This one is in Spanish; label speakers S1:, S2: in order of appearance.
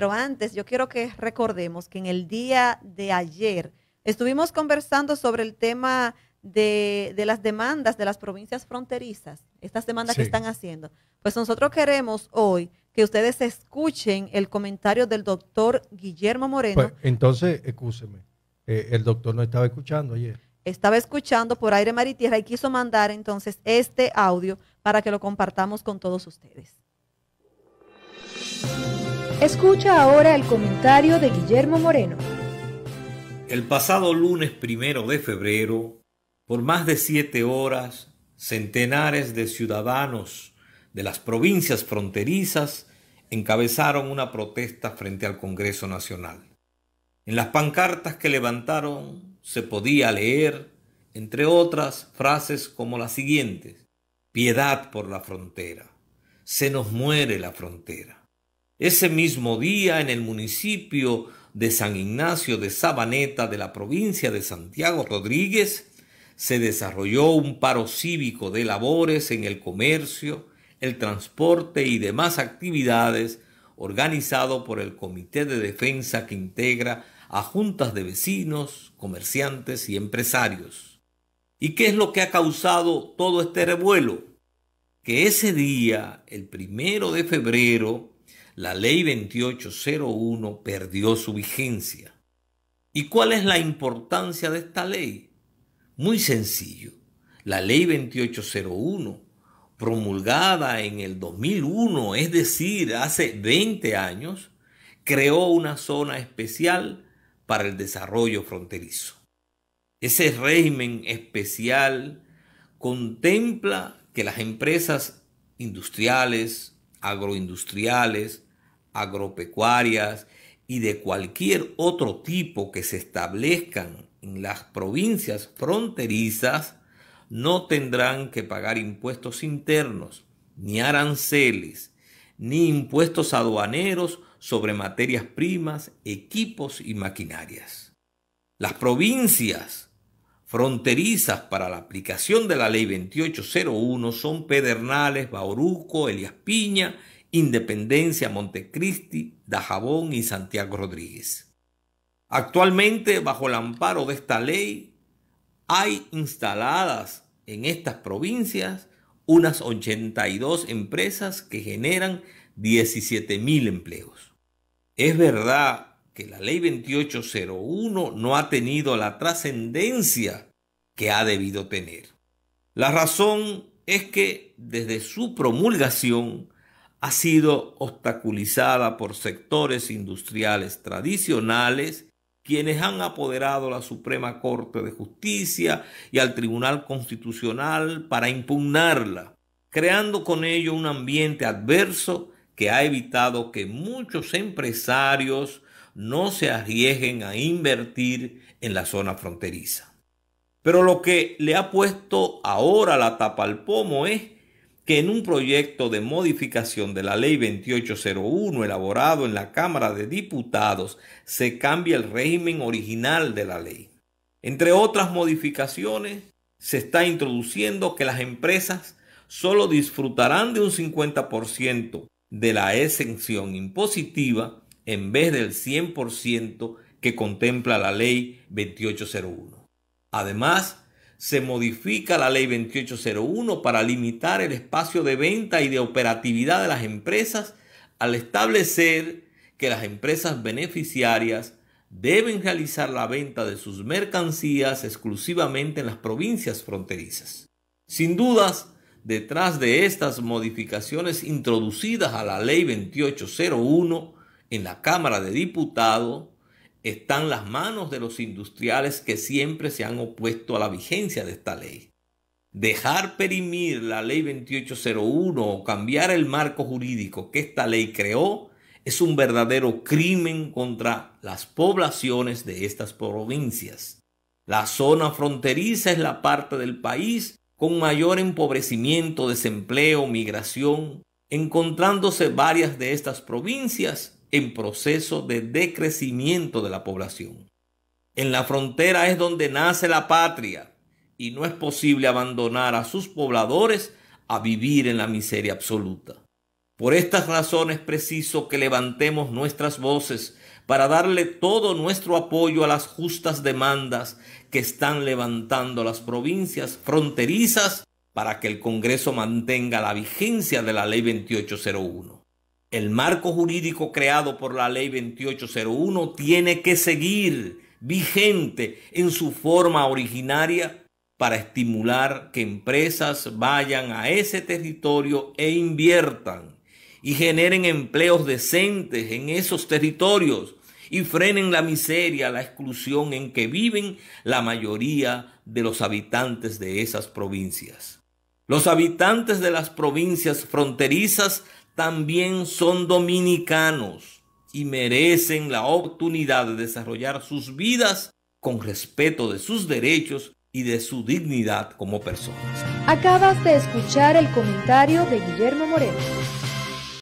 S1: Pero antes, yo quiero que recordemos que en el día de ayer estuvimos conversando sobre el tema de, las demandas de las provincias fronterizas, estas demandas que están haciendo. Pues nosotros queremos hoy que ustedes escuchen el comentario del doctor Guillermo Moreno. Pues, entonces, escúcheme, eh, el doctor no estaba escuchando ayer. Estaba escuchando por aire, mar y tierra y quiso mandar entonces este audio para que lo compartamos con todos ustedes. Escucha ahora el comentario de Guillermo Moreno. El pasado lunes primero de febrero, por más de siete horas, centenares de ciudadanos de las provincias fronterizas encabezaron una protesta frente al Congreso Nacional. En las pancartas que levantaron se podía leer, entre otras, frases como las siguientes. Piedad por la frontera. Se nos muere la frontera. Ese mismo día, en el municipio de San Ignacio de Sabaneta de la provincia de Santiago Rodríguez, se desarrolló un paro cívico de labores en el comercio, el transporte y demás actividades organizado por el Comité de Defensa que integra a juntas de vecinos, comerciantes y empresarios. ¿Y qué es lo que ha causado todo este revuelo? Que ese día, el primero de febrero, la ley 2801 perdió su vigencia. ¿Y cuál es la importancia de esta ley? Muy sencillo. La ley 2801, promulgada en el 2001, es decir, hace 20 años, creó una zona especial para el desarrollo fronterizo. Ese régimen especial contempla que las empresas industriales, agroindustriales, agropecuarias y de cualquier otro tipo que se establezcan en las provincias fronterizas no tendrán que pagar impuestos internos, ni aranceles, ni impuestos aduaneros sobre materias primas, equipos y maquinarias. Las provincias fronterizas para la aplicación de la ley 2801 son Pedernales, Bauruco, Elias Piña Independencia, Montecristi, Dajabón y Santiago Rodríguez. Actualmente, bajo el amparo de esta ley, hay instaladas en estas provincias unas 82 empresas que generan 17.000 mil empleos. Es verdad que la ley 2801 no ha tenido la trascendencia que ha debido tener. La razón es que desde su promulgación ha sido obstaculizada por sectores industriales tradicionales, quienes han apoderado la Suprema Corte de Justicia y al Tribunal Constitucional para impugnarla, creando con ello un ambiente adverso que ha evitado que muchos empresarios no se arriesguen a invertir en la zona fronteriza. Pero lo que le ha puesto ahora la tapa al pomo es que en un proyecto de modificación de la Ley 2801 elaborado en la Cámara de Diputados se cambia el régimen original de la ley. Entre otras modificaciones, se está introduciendo que las empresas solo disfrutarán de un 50% de la exención impositiva en vez del 100% que contempla la Ley 2801. Además, se modifica la ley 2801 para limitar el espacio de venta y de operatividad de las empresas al establecer que las empresas beneficiarias deben realizar la venta de sus mercancías exclusivamente en las provincias fronterizas. Sin dudas, detrás de estas modificaciones introducidas a la ley 2801 en la Cámara de Diputados, están las manos de los industriales que siempre se han opuesto a la vigencia de esta ley. Dejar perimir la ley 2801 o cambiar el marco jurídico que esta ley creó es un verdadero crimen contra las poblaciones de estas provincias. La zona fronteriza es la parte del país con mayor empobrecimiento, desempleo, migración, encontrándose varias de estas provincias en proceso de decrecimiento de la población. En la frontera es donde nace la patria y no es posible abandonar a sus pobladores a vivir en la miseria absoluta. Por estas razones es preciso que levantemos nuestras voces para darle todo nuestro apoyo a las justas demandas que están levantando las provincias fronterizas para que el Congreso mantenga la vigencia de la Ley 2801. El marco jurídico creado por la ley 2801 tiene que seguir vigente en su forma originaria para estimular que empresas vayan a ese territorio e inviertan y generen empleos decentes en esos territorios y frenen la miseria, la exclusión en que viven la mayoría de los habitantes de esas provincias. Los habitantes de las provincias fronterizas también son dominicanos y merecen la oportunidad de desarrollar sus vidas con respeto de sus derechos y de su dignidad como personas. Acabas de escuchar el comentario de Guillermo Moreno.